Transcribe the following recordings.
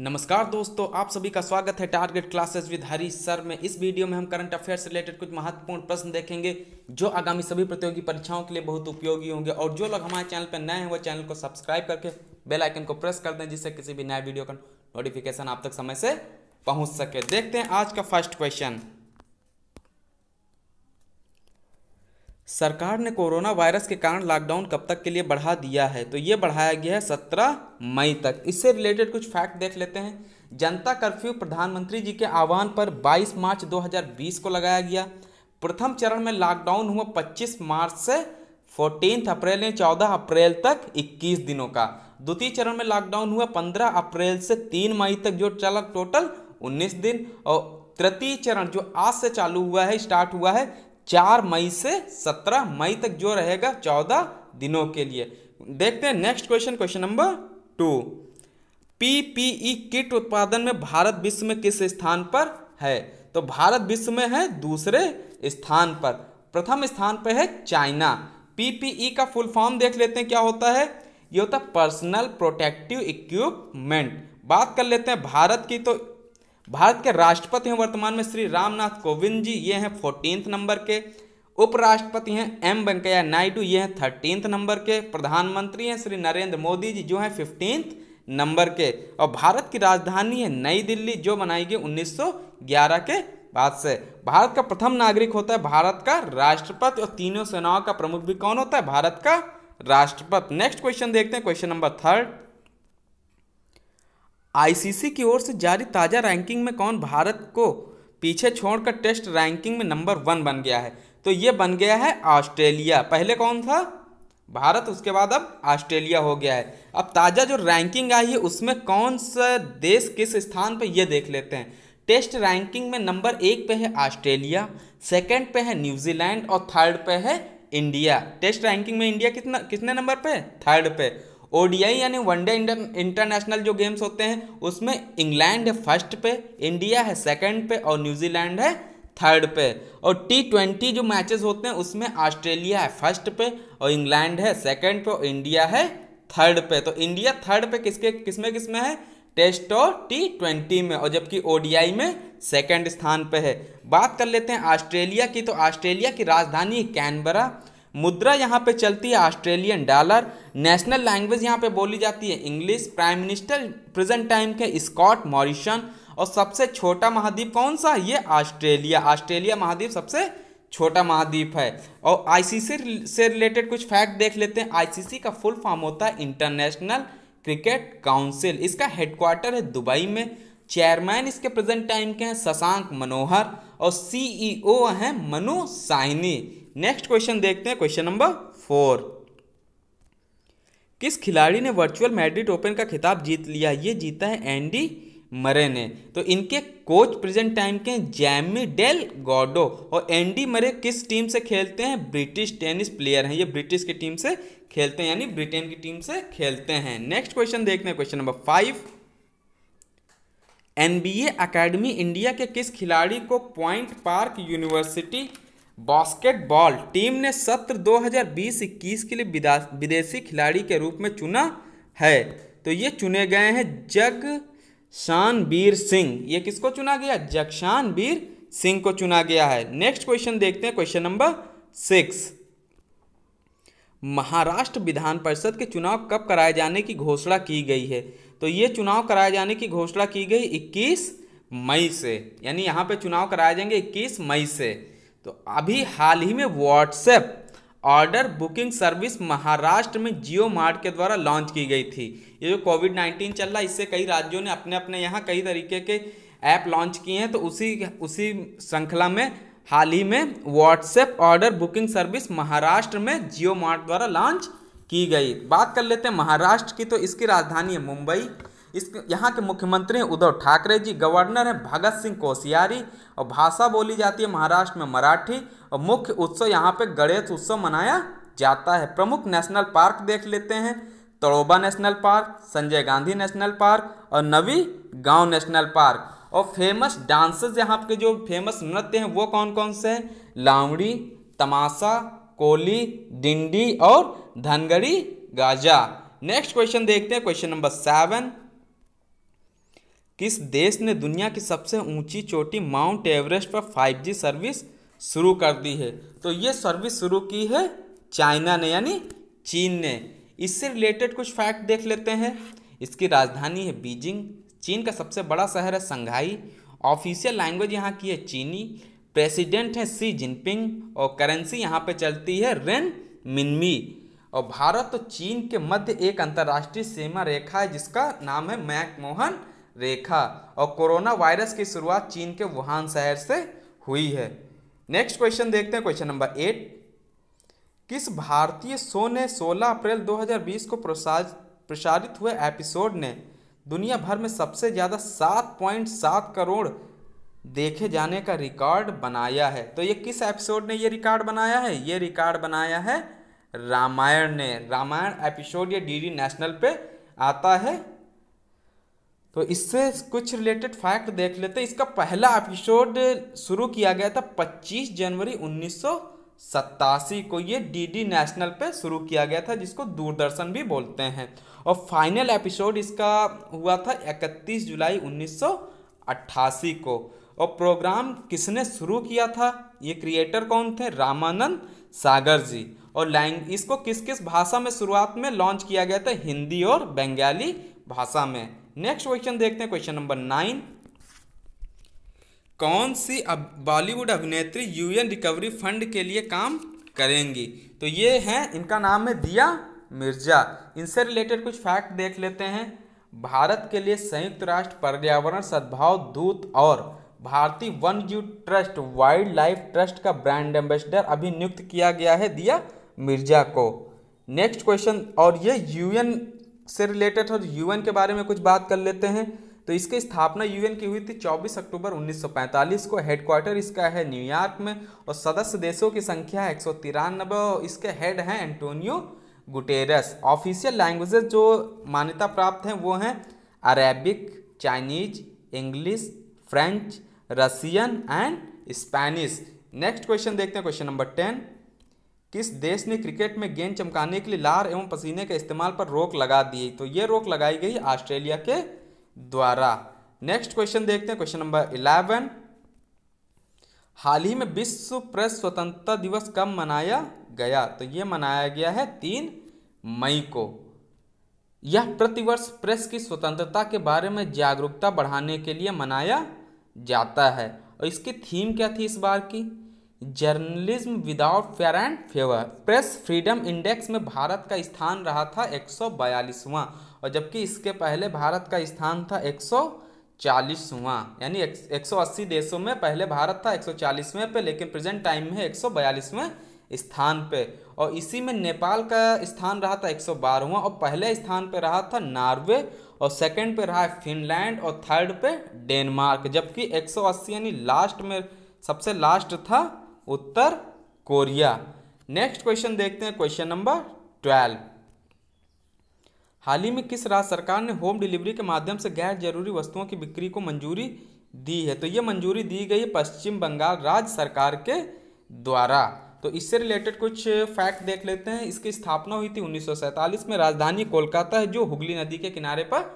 नमस्कार दोस्तों आप सभी का स्वागत है target classes with Harish sir में इस वीडियो में हम करंट अफेयर्स से रिलेटेड कुछ महत्वपूर्ण प्रश्न देखेंगे जो आगामी सभी प्रतियोगी परीक्षाओं के लिए बहुत उपयोगी होंगे और जो लोग हमारे चैनल पर नए हैं वो चैनल को सब्सक्राइब करके बेल आइकन को प्रेस कर दें जिससे किसी भी नया वीडियो का नोटिफिकेशन आप तक समय से पहुँच सके देखते हैं आज का फर्स्ट क्वेश्चन सरकार ने कोरोना वायरस के कारण लॉकडाउन कब तक के लिए बढ़ा दिया है तो ये बढ़ाया गया है सत्रह मई तक इससे रिलेटेड कुछ फैक्ट देख लेते हैं जनता कर्फ्यू प्रधानमंत्री जी के आह्वान पर 22 मार्च 2020 को लगाया गया प्रथम चरण में लॉकडाउन हुआ 25 मार्च से फोर्टीन अप्रैल या चौदह अप्रैल तक 21 दिनों का द्वितीय चरण में लॉकडाउन हुआ 15 अप्रैल से 3 मई तक जो चला टोटल 19 दिन और तृतीय चरण जो आज से चालू हुआ है स्टार्ट हुआ है चार मई से सत्रह मई तक जो रहेगा चौदह दिनों के लिए देखते हैं next question question number two PPE kit उत्पादन में भारत विश्व में किस स्थान पर है तो भारत विश्व में है दूसरे स्थान पर प्रथम स्थान पर है चाइना पीपीई e का फुल फॉर्म देख लेते हैं क्या होता है ये होता है पर्सनल प्रोटेक्टिव इक्विपमेंट बात कर लेते हैं भारत की तो भारत के राष्ट्रपति हैं वर्तमान में श्री रामनाथ कोविंद जी ये हैं फोर्टीनथ नंबर के उपराष्ट्रपति हैं एम वेंकैया नायडू ये हैं थर्टीनथ नंबर के प्रधानमंत्री हैं श्री नरेंद्र मोदी जी जो हैं फिफ्टींथ नंबर के और भारत की राजधानी है नई दिल्ली जो बनाई गई 1911 के बाद से भारत का प्रथम नागरिक होता है भारत का राष्ट्रपति और तीनों सेनाओं का प्रमुख भी कौन होता है भारत का राष्ट्रपति नेक्स्ट क्वेश्चन देखते हैं क्वेश्चन नंबर थर्ड आईसीसी की ओर से जारी ताज़ा रैंकिंग में कौन भारत को पीछे छोड़कर टेस्ट रैंकिंग में नंबर वन बन गया है तो ये बन गया है ऑस्ट्रेलिया पहले कौन था भारत उसके बाद अब ऑस्ट्रेलिया हो गया है अब ताज़ा जो रैंकिंग आई है उसमें कौन सा देश किस स्थान पर यह देख लेते हैं टेस्ट रैंकिंग में नंबर एक पे है ऑस्ट्रेलिया सेकंड पे है न्यूजीलैंड और थर्ड पे है इंडिया टेस्ट रैंकिंग में इंडिया कितना कितने नंबर पे थर्ड पे ओडीआई यानी वनडे इंटरनेशनल जो गेम्स होते हैं उसमें इंग्लैंड है फर्स्ट पे इंडिया है सेकंड पे और न्यूजीलैंड है थर्ड पे और टी ट्वेंटी जो मैचेस होते हैं उसमें ऑस्ट्रेलिया है फर्स्ट पे और इंग्लैंड है सेकंड पे और इंडिया है थर्ड पे तो इंडिया थर्ड पे किसके किसमें किसमें है टेस्ट और टी ट्वेंटी में और जबकि ओडीआई में सेकंड स्थान पे है बात कर लेते हैं ऑस्ट्रेलिया की तो ऑस्ट्रेलिया की राजधानी कैनबरा मुद्रा यहाँ पे चलती है ऑस्ट्रेलियन डॉलर नेशनल लैंग्वेज यहाँ पे बोली जाती है English prime minister present time के स्कॉट मॉरिशन और सबसे छोटा महाद्वीप कौन सा ये ऑस्ट्रेलिया ऑस्ट्रेलिया महाद्वीप सबसे छोटा महाद्वीप है और आईसीसी से रिलेटेड कुछ फैक्ट देख लेते हैं आईसीसी का फुल फॉर्म होता है इंटरनेशनल क्रिकेट काउंसिल इसका हेडक्वार्टर है दुबई में चेयरमैन इसके प्रेजेंट टाइम के हैं शशांक मनोहर और सीईओ e हैं मनु साइनी नेक्स्ट क्वेश्चन देखते हैं क्वेश्चन नंबर फोर किस खिलाड़ी ने वर्चुअल मैड्रिड ओपन का खिताब जीत लिया ये जीता है एंडी मरे ने तो इनके कोच प्रेजेंट टाइम के जैमी डेल गॉडो और एंडी मरे किस टीम से खेलते हैं ब्रिटिश टेनिस प्लेयर हैं ये ब्रिटिश की टीम से खेलते हैं यानी ब्रिटेन की टीम से खेलते हैं नेक्स्ट क्वेश्चन देखते हैं question number five NBA academy India के किस खिलाड़ी को Point Park University basketball team ने सत्र 2020-21 के लिए विदेशी खिलाड़ी के रूप में चुना है तो ये चुने गए हैं जग बीर सिंह ये किसको चुना गया जगशान बीर सिंह को चुना गया है नेक्स्ट क्वेश्चन देखते हैं क्वेश्चन नंबर सिक्स महाराष्ट्र विधान परिषद के चुनाव कब कराए जाने की घोषणा की गई है तो ये चुनाव कराए जाने की घोषणा की गई 21 मई से यानी यहाँ पे चुनाव कराए जाएंगे 21 मई से तो अभी हाल ही में WhatsApp order booking service Maharashtra में जियो मार्ट के द्वारा लॉन्च की गई थी ये जो कोविड नाइन्टीन चल रहा है इससे कई राज्यों ने अपने अपने यहाँ कई तरीके के ऐप लॉन्च किए हैं तो उसी उसी श्रृंखला में हाल ही में WhatsApp order booking service Maharashtra में जियो मार्ट द्वारा लॉन्च की गई बात कर लेते हैं महाराष्ट्र की तो इसकी राजधानी है मुंबई इस यहाँ के मुख्यमंत्री हैं उद्धव ठाकरे जी गवर्नर हैं भगत सिंह कोशियारी और भाषा बोली जाती है महाराष्ट्र में मराठी और मुख्य उत्सव यहाँ पे गणेश उत्सव मनाया जाता है प्रमुख नेशनल पार्क देख लेते हैं Tadoba national park Sanjay Gandhi national park और नवी गाँव नेशनल पार्क और फेमस डांसेस यहाँ के जो फेमस नृत्य हैं वो कौन कौन से हैं लावड़ी तमाशा कोली डिंडी और धनगड़ी गाजा नेक्स्ट क्वेश्चन देखते हैं क्वेश्चन नंबर सेवन किस देश ने दुनिया की सबसे ऊंची चोटी माउंट एवरेस्ट पर 5G सर्विस शुरू कर दी है तो ये सर्विस शुरू की है चाइना ने यानी चीन ने इससे रिलेटेड कुछ फैक्ट देख लेते हैं इसकी राजधानी है बीजिंग चीन का सबसे बड़ा शहर है संघाई ऑफिशियल लैंग्वेज यहाँ की है चीनी प्रेसिडेंट है सी जिनपिंग और करेंसी यहाँ पे चलती है रेन मिनमी और भारत और चीन के मध्य एक अंतर्राष्ट्रीय सीमा रेखा है जिसका नाम है मैकमोहन मोहन रेखा और कोरोना वायरस की शुरुआत चीन के वुहान शहर से हुई है नेक्स्ट क्वेश्चन देखते हैं क्वेश्चन नंबर एट किस भारतीय शो ने 16 अप्रैल 2020 को प्रसारित हुए एपिसोड ने दुनिया भर में सबसे ज़्यादा 7.7 करोड़ देखे जाने का रिकॉर्ड बनाया है तो ये किस एपिसोड ने ये रिकॉर्ड बनाया है ये रिकॉर्ड बनाया है रामायण ने रामायण एपिसोड ये डीडी नेशनल पे आता है तो इससे कुछ रिलेटेड फैक्ट देख लेते इसका पहला एपिसोड शुरू किया गया था 25 जनवरी उन्नीस को ये डीडी नेशनल पे शुरू किया गया था जिसको दूरदर्शन भी बोलते हैं और फाइनल एपिसोड इसका हुआ था 31 जुलाई 1988 को और प्रोग्राम किसने शुरू किया था ये क्रिएटर कौन थे रामानंद सागर जी और लैंग इसको किस किस भाषा में शुरुआत में लॉन्च किया गया था हिंदी और बंगाली भाषा में नेक्स्ट क्वेश्चन देखते हैं क्वेश्चन नंबर नाइन कौन सी अब बॉलीवुड अभिनेत्री यूएन रिकवरी फंड के लिए काम करेंगी तो ये हैं इनका नाम है दिया मिर्जा इनसे रिलेटेड कुछ फैक्ट देख लेते हैं भारत के लिए संयुक्त राष्ट्र पर्यावरण सद्भाव दूत और भारतीय जीव ट्रस्ट वाइल्ड लाइफ ट्रस्ट का ब्रांड एम्बेसडर अभी नियुक्त किया गया है दिया मिर्जा को नेक्स्ट क्वेश्चन और ये यूएन से रिलेटेड और यूएन के बारे में कुछ बात कर लेते हैं तो इसकी स्थापना यूएन की हुई थी 24 अक्टूबर 1945 को हेडक्वार्टर इसका है न्यूयॉर्क में और सदस्य देशों की संख्या है एक और इसके हेड हैं एंटोनियो गुटेरस ऑफिशियल लैंग्वेजेस जो मान्यता प्राप्त हैं वो हैं Arabic Chinese English French Russian and Spanish next question देखते हैं क्वेश्चन नंबर टेन किस देश ने क्रिकेट में गेंद चमकाने के लिए लार एवं पसीने के इस्तेमाल पर रोक लगा दी तो ये रोक लगाई गई ऑस्ट्रेलिया के द्वारा नेक्स्ट क्वेश्चन देखते हैं क्वेश्चन नंबर इलेवन हाल ही में विश्व प्रेस स्वतंत्रता दिवस कब मनाया गया तो यह मनाया गया है तीन मई को यह प्रतिवर्ष प्रेस की स्वतंत्रता के बारे में जागरूकता बढ़ाने के लिए मनाया जाता है और इसकी थीम क्या थी इस बार की journalism without fear and favour press freedom index में भारत का स्थान रहा था एक और जबकि इसके पहले भारत का स्थान था एक चालीसवां यानी एक सौ अस्सी देशों में पहले भारत था एक सौ चालीसवें पे लेकिन प्रेजेंट टाइम में एक सौ बयालीसवें स्थान पे और इसी में नेपाल का स्थान रहा था एक सौ बारहवां और पहले स्थान पे रहा था नॉर्वे और सेकंड पे रहा फिनलैंड और थर्ड पे डेनमार्क जबकि एक सौ अस्सी यानी लास्ट में सबसे लास्ट था उत्तर कोरिया नेक्स्ट क्वेश्चन देखते हैं क्वेश्चन नंबर ट्वेल्व हाल ही में किस राज्य सरकार ने होम डिलीवरी के माध्यम से गैर जरूरी वस्तुओं की बिक्री को मंजूरी दी है तो ये मंजूरी दी गई पश्चिम बंगाल राज्य सरकार के द्वारा तो इससे रिलेटेड कुछ फैक्ट देख लेते हैं इसकी स्थापना हुई थी 1947 में राजधानी कोलकाता है जो हुगली नदी के किनारे पर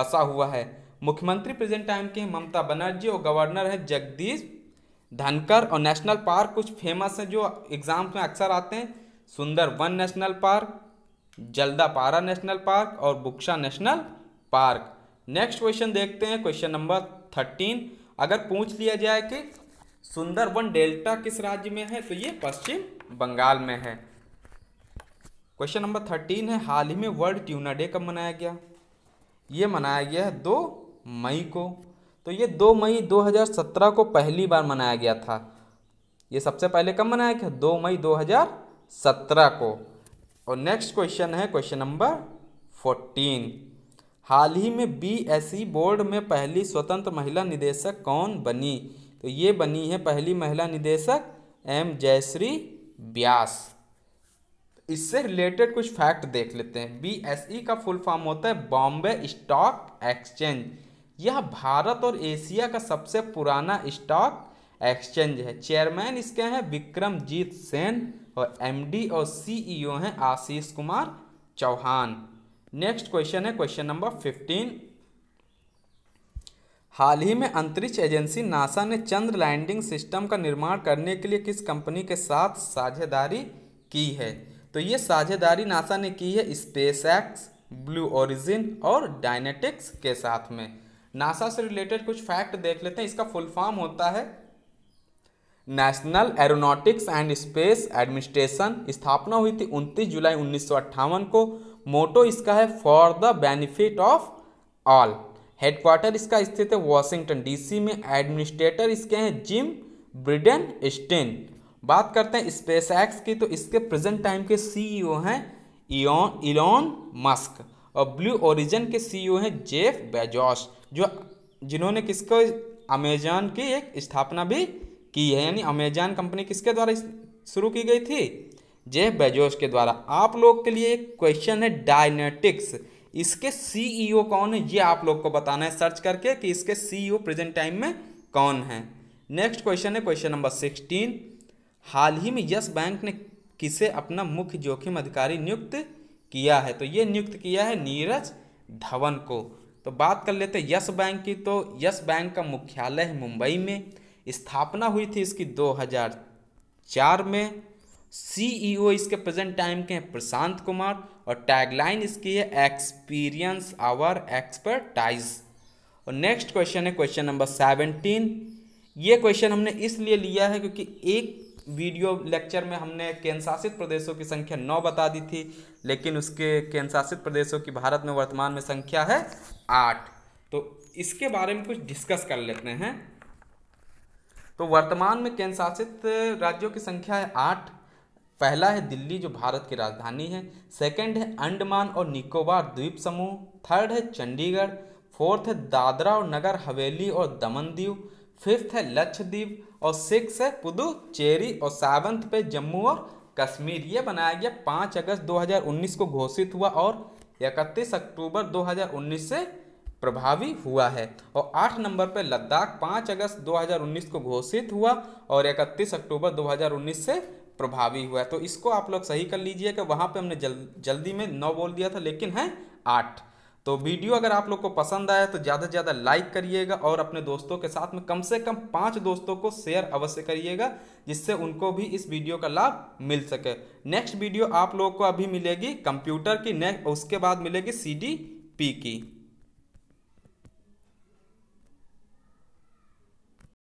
बसा हुआ है मुख्यमंत्री प्रेजेंट टाइम के ममता बनर्जी और गवर्नर है जगदीश धनकर और नेशनल पार्क कुछ फेमस हैं जो एग्ज़ाम्स में अक्सर आते हैं Sundarban national park Jaldapara national park और Buxa national park next question देखते हैं क्वेश्चन नंबर थर्टीन अगर पूछ लिया जाए कि सुंदरवन डेल्टा किस राज्य में है तो ये पश्चिम बंगाल में है क्वेश्चन नंबर थर्टीन है हाल ही में वर्ल्ड ट्यूना डे कब मनाया गया ये मनाया गया है दो मई को तो ये 2 मई 2017 को पहली बार मनाया गया था ये सबसे पहले कब मनाया गया दो मई 2017 को और नेक्स्ट क्वेश्चन है क्वेश्चन नंबर 14 हाल ही में बीएसई e बोर्ड में पहली स्वतंत्र महिला निदेशक कौन बनी तो ये बनी है पहली महिला निदेशक एम जयश्री ब्यास इससे रिलेटेड कुछ फैक्ट देख लेते हैं ई e का फुल फॉर्म होता है बॉम्बे स्टॉक एक्सचेंज यह भारत और एशिया का सबसे पुराना स्टॉक एक्सचेंज है चेयरमैन इसके हैं विक्रमजीत सेन और एमडी और सीईओ e हैं आशीष कुमार चौहान नेक्स्ट क्वेश्चन है क्वेश्चन नंबर फिफ्टीन हाल ही में अंतरिक्ष एजेंसी नासा ने चंद्र लैंडिंग सिस्टम का निर्माण करने के लिए किस कंपनी के साथ साझेदारी की है तो ये साझेदारी नासा ने की है स्पेस एक्स ब्लू ओरिजिन और डायनेटिक्स के साथ में नासा से रिलेटेड कुछ फैक्ट देख लेते हैं इसका फुल फॉर्म होता है National Aeronautics and Space Administration स्थापना हुई थी 29 जुलाई उन्नीस को मोटो इसका है for the benefit of all headquarter इसका स्थित है वॉशिंगटन डीसी में एडमिनिस्ट्रेटर इसके हैं जिम ब्रिडन स्टेन बात करते हैं स्पेस एक्स की तो इसके प्रेजेंट टाइम के सीईओ हैं इलॉन मस्क और ब्लू ओरिजन के सीईओ e हैं जेफ बेजॉस जो जिन्होंने किसको अमेजॉन की एक स्थापना भी की है यानी अमेजॉन कंपनी किसके द्वारा शुरू की गई थी जेफ बेजोस के द्वारा आप लोग के लिए एक क्वेश्चन है डायनेटिक्स इसके सीईओ e कौन है ये आप लोग को बताना है सर्च करके कि इसके सीईओ प्रेजेंट टाइम में कौन है नेक्स्ट क्वेश्चन है क्वेश्चन नंबर सिक्सटीन हाल ही में यस बैंक ने किसे अपना मुख्य जोखिम अधिकारी नियुक्त किया है तो ये नियुक्त किया है नीरज धवन को तो बात कर लेते यस बैंक की तो यस बैंक का मुख्यालय है मुंबई में स्थापना हुई थी इसकी 2004 में सीईओ e इसके प्रेजेंट टाइम के हैं प्रशांत कुमार और टैगलाइन इसकी है एक्सपीरियंस आवर एक्सपर्टाइज और नेक्स्ट क्वेश्चन है क्वेश्चन नंबर 17 ये क्वेश्चन हमने इसलिए लिया है क्योंकि एक वीडियो लेक्चर में हमने केंद्रशासित प्रदेशों की संख्या नौ बता दी थी लेकिन उसके केंद्रशासित प्रदेशों की भारत में वर्तमान में संख्या है आठ तो इसके बारे में कुछ डिस्कस कर लेते हैं तो वर्तमान में केंद्रशासित राज्यों की संख्या है आठ पहला है दिल्ली जो भारत की राजधानी है सेकंड है अंडमान और निकोबार द्वीप समूह थर्ड है चंडीगढ़ फोर्थ है दादरा और नगर हवेली और दमन दीव फिफ्थ है लक्षद्वीप और सिक्स है पुदुचेरी और सावंत पे जम्मू और कश्मीर ये बनाया गया पाँच अगस्त 2019 को घोषित हुआ और इकतीस अक्टूबर 2019 से प्रभावी हुआ है और आठ नंबर पर लद्दाख पाँच अगस्त 2019 को घोषित हुआ और इकतीस अक्टूबर 2019 से प्रभावी हुआ है तो इसको आप लोग सही कर लीजिए कि वहाँ पे हमने जल, जल्दी में नौ बोल दिया था लेकिन है आठ तो वीडियो अगर आप लोग को पसंद आया तो ज़्यादा से ज़्यादा लाइक करिएगा और अपने दोस्तों के साथ में कम से कम पाँच दोस्तों को शेयर अवश्य करिएगा जिससे उनको भी इस वीडियो का लाभ मिल सके नेक्स्ट वीडियो आप लोगों को अभी मिलेगी कंप्यूटर की नेक्स्ट उसके बाद मिलेगी सी की